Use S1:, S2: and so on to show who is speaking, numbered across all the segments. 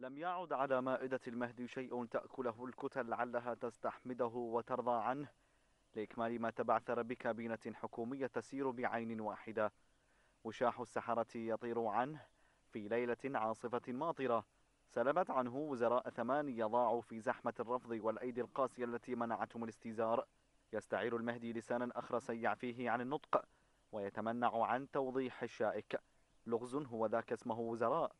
S1: لم يعد على مائدة المهدي شيء تأكله الكتل لعلها تستحمده وترضى عنه لإكمال ما تبعثر بكابينة حكومية تسير بعين واحدة وشاح السحرة يطير عنه في ليلة عاصفة ماطرة سلبت عنه وزراء ثمان يضاع في زحمة الرفض والأيدي القاسية التي منعتهم الاستيزار يستعير المهدي لسانا سيع يعفيه عن النطق ويتمنع عن توضيح الشائك لغز هو ذاك اسمه وزراء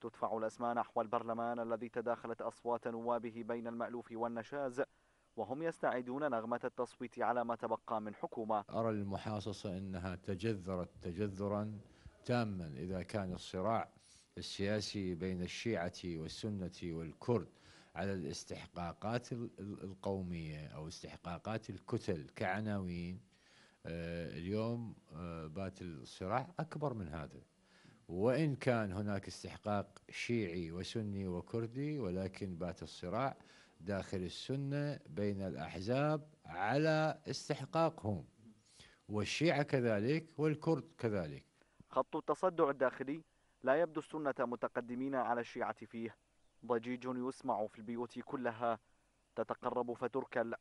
S1: تدفع الأسماء نحو البرلمان الذي تداخلت أصوات نوابه بين المألوف والنشاز وهم يستعيدون نغمة التصويت على ما تبقى من حكومة
S2: أرى المحاصصة أنها تجذرت تجذرا تاما إذا كان الصراع السياسي بين الشيعة والسنة والكرد على الاستحقاقات القومية أو استحقاقات الكتل كعناوين آه، اليوم آه، بات الصراع أكبر من هذا وإن كان هناك استحقاق شيعي وسني وكردي ولكن بات الصراع داخل السنة بين الأحزاب على استحقاقهم والشيعة كذلك والكرد كذلك
S1: خط التصدع الداخلي لا يبدو السنة متقدمين على الشيعة فيه ضجيج يسمع في البيوت كلها تتقرب فتركل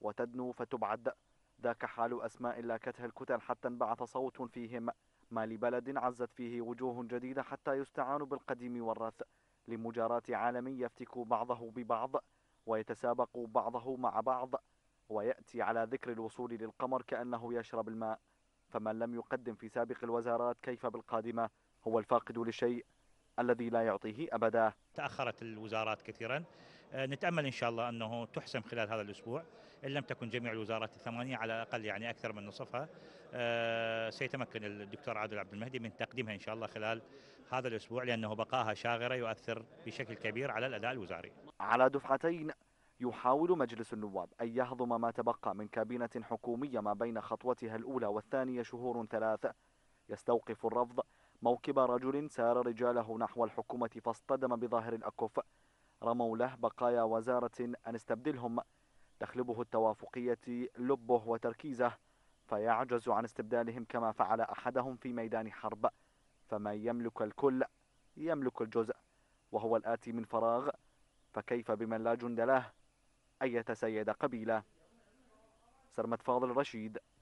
S1: وتدنو فتبعد ذاك حال أسماء لاكتها الكتل حتى انبعث صوت فيهم ما لبلد عزت فيه وجوه جديدة حتى يستعان بالقديم والرث لمجاراة عالم يفتك بعضه ببعض ويتسابق بعضه مع بعض ويأتي على ذكر الوصول للقمر كأنه يشرب الماء فمن لم يقدم في سابق الوزارات كيف بالقادمة هو الفاقد لشيء الذي لا يعطيه أبدا
S3: تأخرت الوزارات كثيرا آه، نتامل ان شاء الله انه تحسم خلال هذا الاسبوع ان لم تكن جميع الوزارات الثمانيه على الاقل يعني اكثر من نصفها آه، سيتمكن الدكتور عادل عبد المهدي من تقديمها ان شاء الله خلال هذا الاسبوع لانه بقاها شاغره يؤثر بشكل كبير على الاداء الوزاري.
S1: على دفعتين يحاول مجلس النواب أن يهضم ما تبقى من كابينة حكومية ما بين خطوتها الأولى والثانية شهور ثلاثه يستوقف الرفض موكب رجل سار رجاله نحو الحكومة فاصطدم بظاهر الأكف رموا له بقايا وزارة أن استبدلهم تخلبه التوافقية لبه وتركيزه فيعجز عن استبدالهم كما فعل أحدهم في ميدان حرب فمن يملك الكل يملك الجزء وهو الآتي من فراغ فكيف بمن لا جند له أية سيد قبيلة سرمت فاضل رشيد